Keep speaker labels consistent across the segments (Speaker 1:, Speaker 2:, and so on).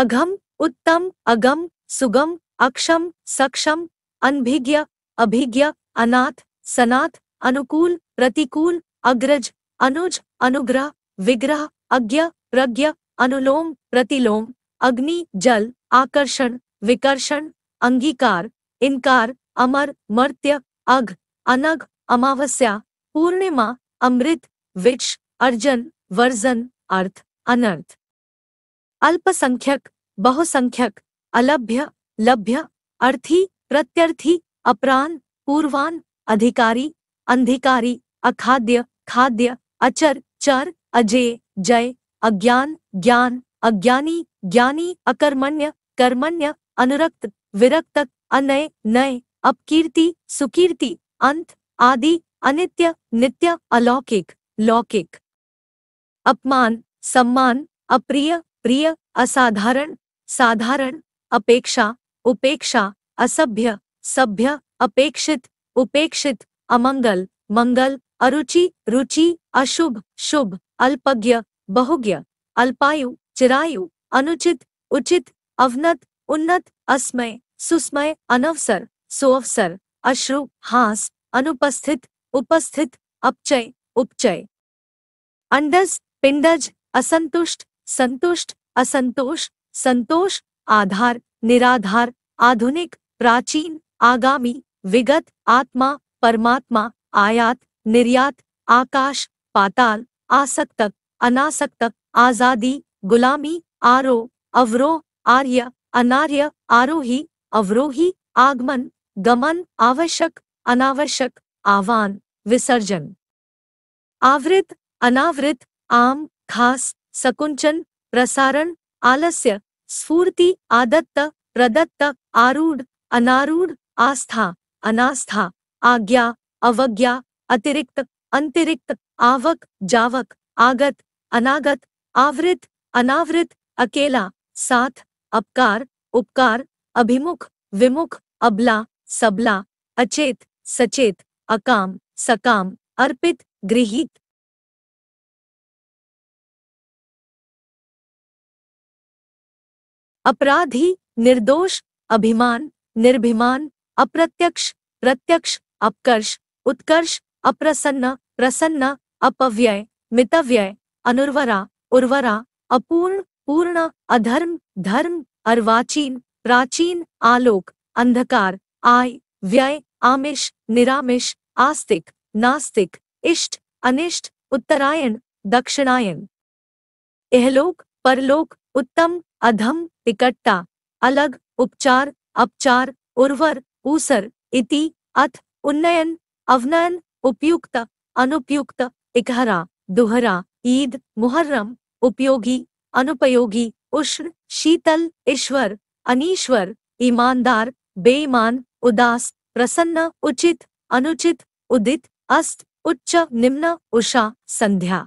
Speaker 1: अघम उत्तम अगम सुगम अक्षम सक्षम अनभिज्ञ अभिज्ञ अनाथ सनाथ अनुकूल प्रतिकूल अग्रज अनुज अनुग्रह विग्रह अज्ञ प्रज्ञ अनुलोम प्रतिलोम अग्नि जल आकर्षण विकर्षण अंगीकार इनकार अमर मर्त्य अघ अनघ अमावस्या पूर्णिमा अमृत विक्ष अर्जन वर्जन अर्थ अनर्थ अल्पसंख्यक बहुसंख्यक अलभ्य लभ्य अर्थी प्रत्यर्थी अपरान पूर्वान अधिकारी अंधिकारी अखाद्य खाद्य अचर चर अजय जय अज्ञान ज्ञान अज्ञानी ज्ञानी अकर्मण्य कर्मण्य अनुरक्त विरक्त अनय नय अपकीर्ति सुकीर्ति अंत आदि अनित्य नित्य अलौकिक लौकिक अपमान सम्मान अप्रिय प्रिय असाधारण साधारण अपेक्षा उपेक्षा असभ्य सभ्य अपेक्षित उपेक्षित अमंगल मंगल अरुचि रुचि अशुभ शुभ अल्पज्ञ बहुज्ञ अल्पायु चिरायु अनुचित उचित अवनत उन्नत अस्मय सुस्मय अनवसर सुअवसर अश्रु हास अनुपस्थित उपस्थित अपचय उपचय अंडज पिंडज असंतुष्ट संतुष्ट असंतोष संतोष आधार निराधार आधुनिक प्राचीन आगामी विगत आत्मा परमात्मा आयात निर्यात आकाश पाताल आसक्तक अनासक्तक आजादी गुलामी आरो अवरोह आर्य अनार्य आरोही अवरोही आगमन गमन आवश्यक अनावश्यक आवान विसर्जन आवृत अनावृत आम खास सकुंचन प्रसारण आलस्य स्फूर्ति आदत्त प्रदत्त आरूढ़ अनारूढ़ आस्था अनास्था आज्ञा अवज्ञा अतिरिक्त अंतिरिक्त आवक जावक आगत अनागत आवृत अनावृत अकेला साथ अपकार उपकार अभिमुख विमुख अबला सबला अचेत सचेत अकाम सकाम अर्पित गृहित अपराधी निर्दोष अभिमान निर्भिमान अप्रत्यक्ष प्रत्यक्ष अपकर्ष उत्कर्ष अप्रसन्न प्रसन्न अपव्यय मितव्यय अनुर्वरा उर्वरा अपूर्ण पूर्ण अधर्म धर्म अर्वाचीन प्राचीन आलोक अंधकार आय व्यय आमिष निरामिष आस्तिक नास्तिक इष्ट अनिष्ट उत्तरायण दक्षिणायन इहलोक परलोक उत्तम अधम इकट्ठा अलग उपचार अपचार उर्वर ऊसर इति अथ उन्नयन अवनयन उपयुक्त अनुपयुक्त इकहरा दुहरा ईद मुहर्रम उपयोगी अनुपयोगी उष्ण शीतल ईश्वर अनीश्वर ईमानदार बेईमान उदास प्रसन्न उचित अनुचित उदित अस्त उच्च निम्न उषा संध्या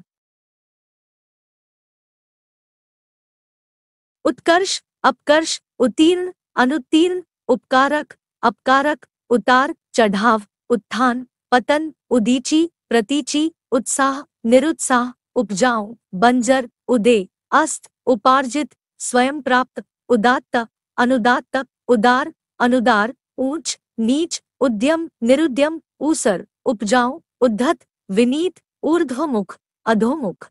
Speaker 1: उत्कर्ष अपकर्ष उत्तीर्ण अनुत्तीर्ण उपकारक अपकारक उतार चढ़ाव उत्थान पतन उदीची प्रतीची उत्साह निरुत्साह उपजाऊ बंजर उदय अस्त उपार्जित स्वयं प्राप्त उदात्त अनुदात्त उदार अनुदार ऊंच नीच उद्यम निरुद्यम ऊसर उपजाऊ उद्धत विनीत ऊर्ध्वमुख अधोमुख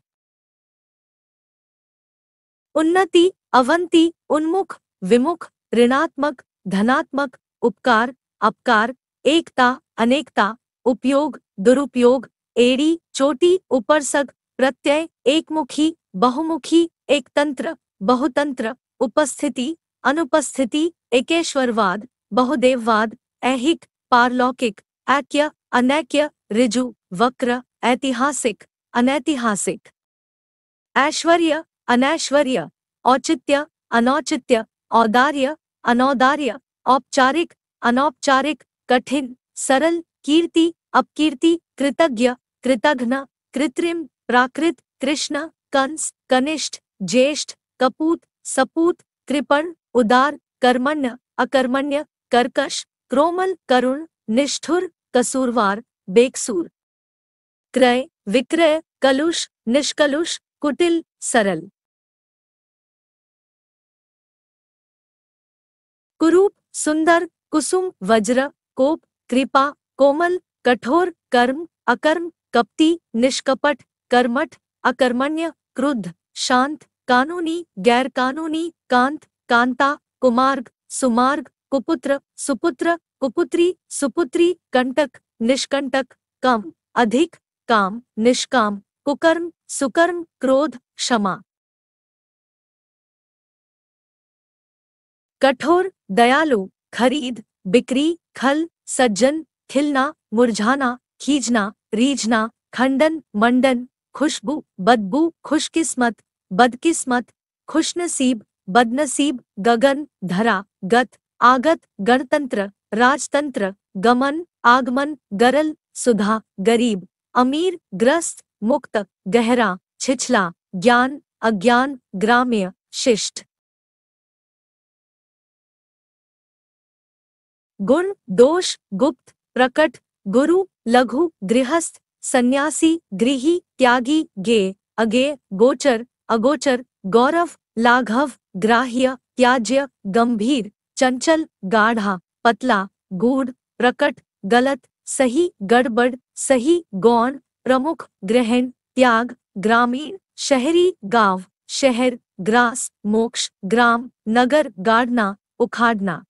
Speaker 1: उन्नति अवंती उन्मुख विमुख ऋणात्मक धनात्मक उपकार अपकार एकता अनेकता उपयोग दुरुपयोग एड़ी चोटी उपरसग प्रत्यय एकमुखी बहुमुखी एकतंत्र बहुतंत्र उपस्थिति अनुपस्थिति एकेश्वरवाद बहुदेववाद ऐहिक पारलौकिक ऐक्य अनैक्य ऋजु वक्र ऐतिहासिक अनैतिहासिक ऐश्वर्य अनैश्वर्य औचित्य अनौचित्य औदार्य अनौदार्य औपचारिक अनौपचारिक कठिन सरल कीर्ति अपकीर्ति कृतज्ञ कृतघ्न कृत्रिम प्राकृत कृष्ण कंस कनिष्ठ ज्येष्ठ कपूत सपूत कृपण उदार कर्मण्य अकर्मण्य कर्कश क्रोमल करुण निष्ठुर कसूरवार बेकसूर क्रय विक्रय कलुष निष्कलुष कुटिल सरल कुरूप सुंदर कुसुम वज्र कोप कृपा कोमल कठोर कर्म अकर्म कपटी निष्कपट कर्मठ अकर्मण्य क्रुद्ध शांत कानूनी गैर कानूनी कांत कांता कुमार्ग सुमार्ग कुपुत्र सुपुत्र कुपुत्री सुपुत्री कंटक निष्कंटक कम अधिक काम निष्काम कुकर्म सुकर्म क्रोध क्षमा कठोर दयालु खरीद बिक्री खल सज्जन खिलना मुरझाना खींचना रीझना खंडन मंडन खुशबू बदबू खुशकिस्मत बदकिस्मत खुशनसीब बदनसीब गगन धरा गत आगत गणतंत्र राजतंत्र गमन आगमन गरल सुधा गरीब अमीर ग्रस्त मुक्त गहरा छिछला ज्ञान अज्ञान ग्राम्य शिष्ट गुण दोष गुप्त प्रकट गुरु लघु गृहस्थ सन्यासी गृही त्यागी गे अगे गोचर अगोचर गौरव लाघव ग्राह्य त्याज्य गंभीर चंचल गाढ़ा पतला गूढ़ प्रकट गलत सही गड़बड़ सही गौण प्रमुख ग्रहण त्याग ग्रामीण शहरी गांव शहर ग्रास मोक्ष ग्राम नगर गाड़ना उखाड़ना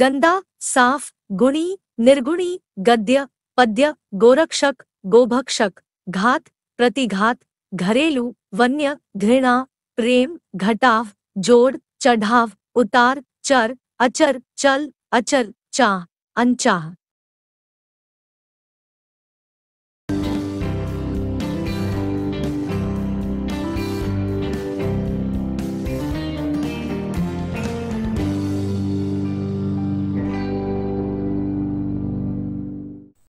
Speaker 1: गंदा साफ गुणी निर्गुणी गद्य पद्य गोरक्षक गोभक्षक घात प्रतिघात घरेलू वन्य घृणा प्रेम घटाव जोड़ चढ़ाव उतार चर अचर चल अचर चाह अनचाह